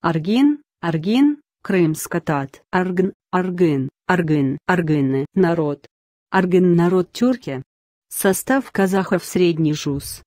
Аргин, Аргин, Крымска тат, Аргн, Аргин, Аргын, Аргыны, народ. Аргин, народ тюрки. Состав казахов средний жуз.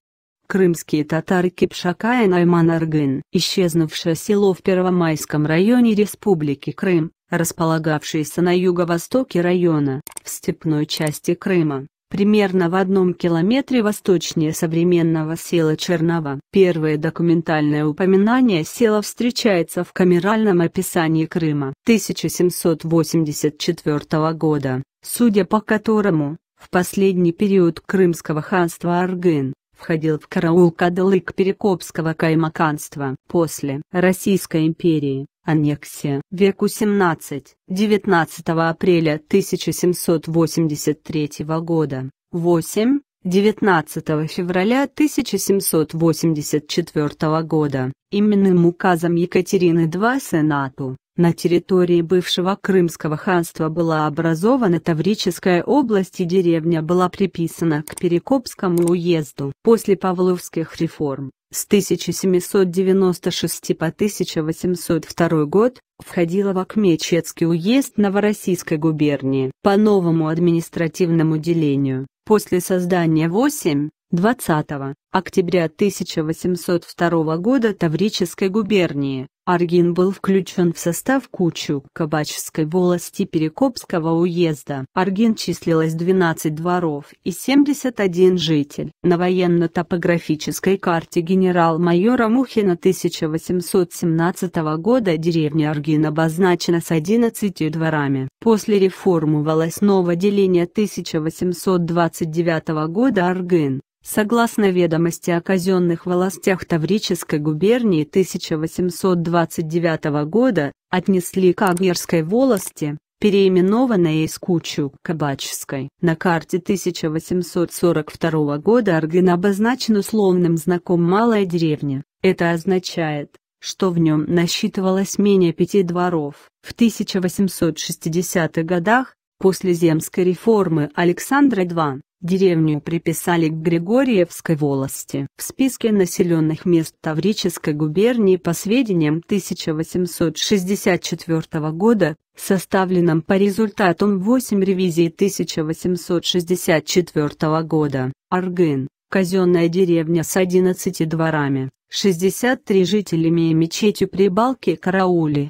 Крымские татары Кипшака и Найман Аргын, исчезнувшее село в Первомайском районе Республики Крым, располагавшееся на юго-востоке района, в степной части Крыма, Примерно в одном километре восточнее современного села Чернова. Первое документальное упоминание села встречается в камеральном описании Крыма 1784 года, судя по которому, в последний период Крымского ханства Аргын, входил в караул Кадылык Перекопского каймаканства. После Российской империи, аннексия, веку 17, 19 апреля 1783 года, 8, 19 февраля 1784 года, именным указом Екатерины II Сенату, на территории бывшего Крымского ханства была образована Таврическая область и деревня была приписана к Перекопскому уезду. После Павловских реформ, с 1796 по 1802 год, входила в Акмечецкий уезд Новороссийской губернии. По новому административному делению, после создания 8, 20 октября 1802 года Таврической губернии, Аргин был включен в состав Кучу Кабачской волости Перекопского уезда. Аргин числилось 12 дворов и 71 житель. На военно-топографической карте генерал-майора Мухина 1817 года деревня Аргин обозначена с 11 дворами. После реформы волосного деления 1829 года Аргин, Согласно ведомости о казенных властях Таврической губернии 1829 года, отнесли к Агнерской волости, переименованной из Кучу Кабачской. На карте 1842 года Аргын обозначен условным знаком «малая деревня». Это означает, что в нем насчитывалось менее пяти дворов. В 1860-х годах, после земской реформы Александра II, Деревню приписали к Григорьевской волости. В списке населенных мест Таврической губернии по сведениям 1864 года, составленном по результатам 8 ревизий 1864 года, Аргын, казенная деревня с 11 дворами, 63 жителями и мечетью при Балке Караули,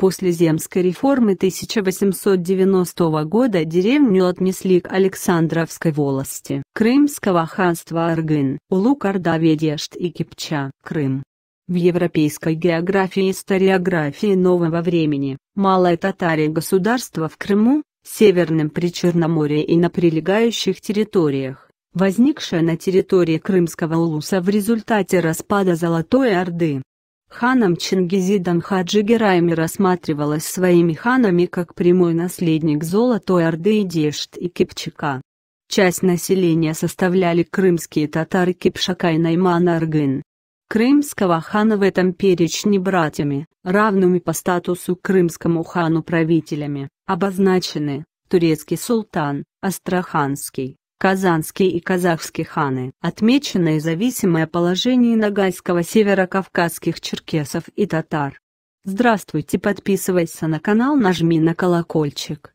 После земской реформы 1890 года деревню отнесли к Александровской волости Крымского ханства Аргын, Улук-Орда-Ведешт и Кипча, Крым. В европейской географии и историографии нового времени, малое татария государство в Крыму, Северном Причерноморье и на прилегающих территориях, возникшее на территории Крымского улуса в результате распада Золотой Орды. Ханом Чингизидан Хаджи рассматривалась своими ханами как прямой наследник Золотой Орды и Дешт и Кипчака. Часть населения составляли крымские татары Кипшака и Наймана Аргын. Крымского хана в этом перечне братьями, равными по статусу крымскому хану правителями, обозначены турецкий султан, астраханский, казанские и казахские ханы. Отмечено зависимое положение Ногайского северокавказских черкесов и татар. Здравствуйте, подписывайся на канал, нажми на колокольчик.